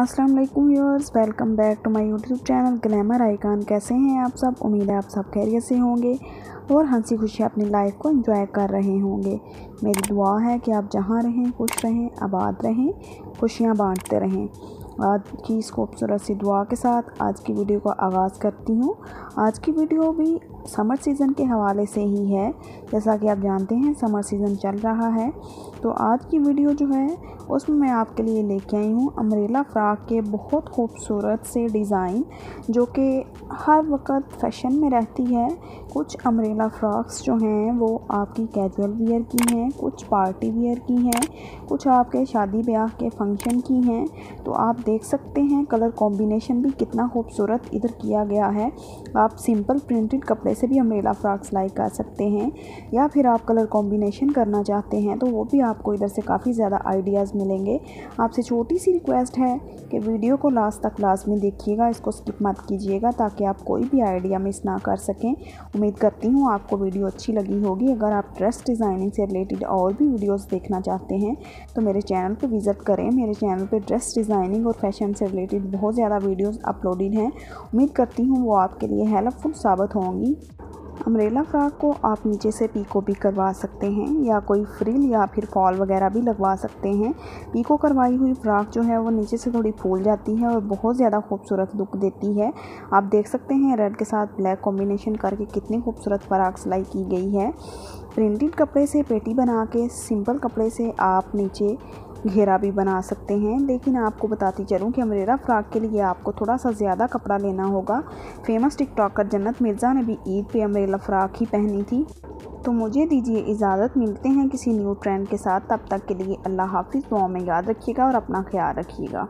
अस्सलाम वालेकुम viewers welcome back to my YouTube channel glamour icon कैसे हैं आप सब उम्मीद है आप सब खैरियत से होंगे और हंसी खुशी अपनी लाइफ को एंजॉय कर रहे होंगे मेरी दुआ है कि आप जहाँ रहें खुश रहें आबाद रहें खुशियाँ बांटते रहें आज की इस खूबसूरत सी दुआ के साथ आज की वीडियो का आगाज़ करती हूँ आज की वीडियो भी समर सीज़न के हवाले से ही है जैसा कि आप जानते हैं समर सीज़न चल रहा है तो आज की वीडियो जो है उसमें मैं आपके लिए लेके आई हूँ अमरेला फ़्राक के बहुत खूबसूरत से डिज़ाइन जो कि हर वक्त फैशन में रहती है कुछ अमरेला फ़्रॉक्स जो हैं वो आपकी कैजुअल वियर की हैं कुछ पार्टी वियर की हैं कुछ आपके शादी ब्याह के फंक्शन की हैं तो आप देख सकते हैं कलर कॉम्बिनेशन भी कितना खूबसूरत इधर किया गया है आप सिंपल प्रिंटेड कपड़े वैसे भी अम्ब्रेला फ्रॉक्स लाइक कर सकते हैं या फिर आप कलर कॉम्बिनेशन करना चाहते हैं तो वो भी आपको इधर से काफ़ी ज़्यादा आइडियाज़ मिलेंगे आपसे छोटी सी रिक्वेस्ट है कि वीडियो को लास्ट तक लास्ट में देखिएगा इसको स्किप मत कीजिएगा ताकि आप कोई भी आइडिया मिस ना कर सकें उम्मीद करती हूँ आपको वीडियो अच्छी लगी होगी अगर आप ड्रेस डिज़ाइनिंग से रिलेटेड और भी वीडियोज़ देखना चाहते हैं तो मेरे चैनल पर विज़िट करें मेरे चैनल पर ड्रेस डिज़ाइनिंग और फैशन से रिलेटेड बहुत ज़्यादा वीडियोज़ अपलोडेड हैं उम्मीद करती हूँ वो आपके लिए हेल्पफुल साबित होंगी अम्ब्रेला फ्राक को आप नीचे से पीको भी करवा सकते हैं या कोई फ्रिल या फिर फॉल वगैरह भी लगवा सकते हैं पीको करवाई हुई फ्राक जो है वो नीचे से थोड़ी फूल जाती है और बहुत ज़्यादा खूबसूरत लुक देती है आप देख सकते हैं रेड के साथ ब्लैक कॉम्बिनेशन करके कितनी खूबसूरत फ्राक सिलाई की गई है प्रिंटेड कपड़े से पेटी बना के सिंपल कपड़े से आप नीचे घेरा भी बना सकते हैं लेकिन आपको बताती चलूँ कि अमरेरा फ्राक के लिए आपको थोड़ा सा ज़्यादा कपड़ा लेना होगा फेमस टिकटॉकर जन्नत मिर्ज़ा ने भी ईद पे अमरेला फ्राक ही पहनी थी तो मुझे दीजिए इजाज़त मिलते हैं किसी न्यू ट्रेंड के साथ तब तक के लिए अल्लाह हाफिज़ दुआ में याद रखिएगा और अपना ख्याल रखिएगा